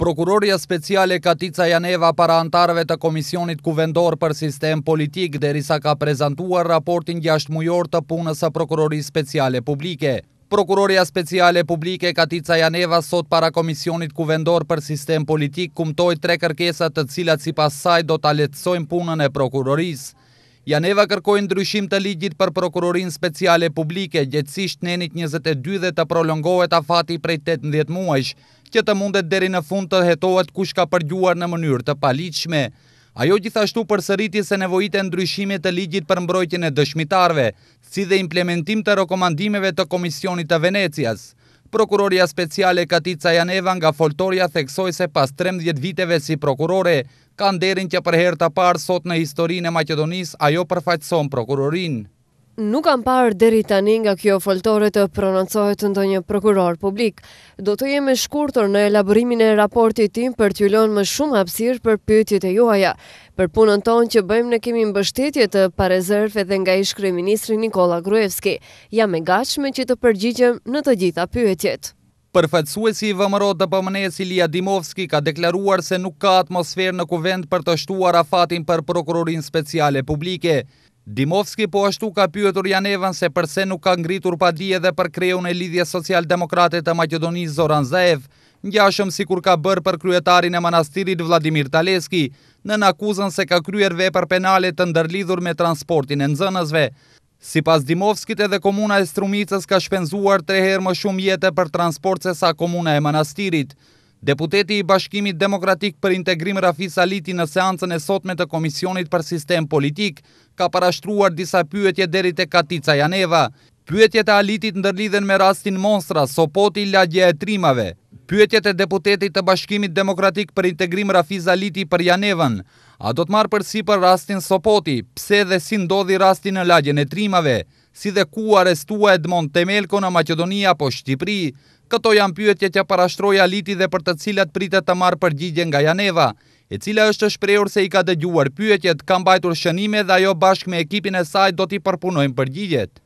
Prokuroria Speciale Katica Janeva para antarve të Komisionit Kuvendor për Sistem Politik derisa ka prezentuar raportin gjasht mujor të punës e Prokurorisë Speciale Publike. Prokuroria Speciale Publike Katica Janeva sot para Komisionit Kuvendor për Sistem Politik kumtoj tre kërkesat të cilat si pasaj do të aletsojnë punën e Prokurorisë. Janeva kërkojnë ndryshim të ligjit për prokurorin speciale publike, gjëtsisht në enit 22 dhe të prolongohet afati prej 18 muajsh, që të mundet deri në fund të hetohet kush ka përgjuar në mënyrë të palichme. Ajo gjithashtu për sëriti se nevojit e ndryshimit të ligjit për mbrojtjene e dëshmitarve, si dhe implementim të rekomandimeve të Komisionit të Venecias. Prokuroria speciale Katica Janeva nga foltoria theksoj se pas 13 viteve si prokurore, kanë derin që për herë të parë sot në historinë e Macedonis ajo përfaqëson prokurorinë nuk kam parë deri tani nga kjo foltore të prononcohet ndonjë një prokuror publik. Do të jemi shkurtër në elaborimin e raportit tim për t'ju lënë më shumë hapësirë për pyetjet e juaja. Për punën tonë që bëjmë ne kemi mbështetje të parezerve dhe nga ish kryeministri Nikola Gruevski. Jam e gatshme që të përgjigjem në të gjitha pyetjet. Përfaqësuesi i vëmëro të Pamënes Lija Dimovski ka deklaruar se nuk ka atmosferë në kuvend për të shtuar afatin për prokurorin speciale publike. Dimovski po ashtu ka pyetur Janevan se përse nuk ka ngritur pa dje dhe për kreun e lidhje social-demokrate të Makedonisë Zoran Zaev, njashëm si kur ka bërë për kryetarin e manastirit Vladimir Taleski, në nakuzën se ka kryer vepër penale të ndërlidhur me transportin e nëzënësve. Si pas Dimovskit edhe komuna e Strumicës ka shpenzuar treherë më shumë jetë për transport se sa komuna e manastirit, Deputeti i Bashkimit Demokratik për Integrim Rafis Aliti në seancën e sotme të Komisionit për Sistem Politik ka parashtruar disa pyetje deri të Katica Janeva. Pyetje të Alitit ndërlidhen me rastin monstra, sopoti, lagje e trimave. Pyetje të deputeti të Bashkimit Demokratik për Integrim Rafis Aliti për Janevan. A do të marë përsi për rastin sopoti, pse dhe si ndodhi rastin në lagje në trimave, si dhe ku arestua Edmond Temelko në Macedonia po Shqipri, Këto janë pyetje që parashtroja liti dhe për të cilat pritet të marë përgjigje nga Janeva, e cila është shprehur se i ka dëgjuar pyetjet, kam bajtur shënime dhe ajo bashk me ekipin e saj do t'i përpunojnë përgjigjet.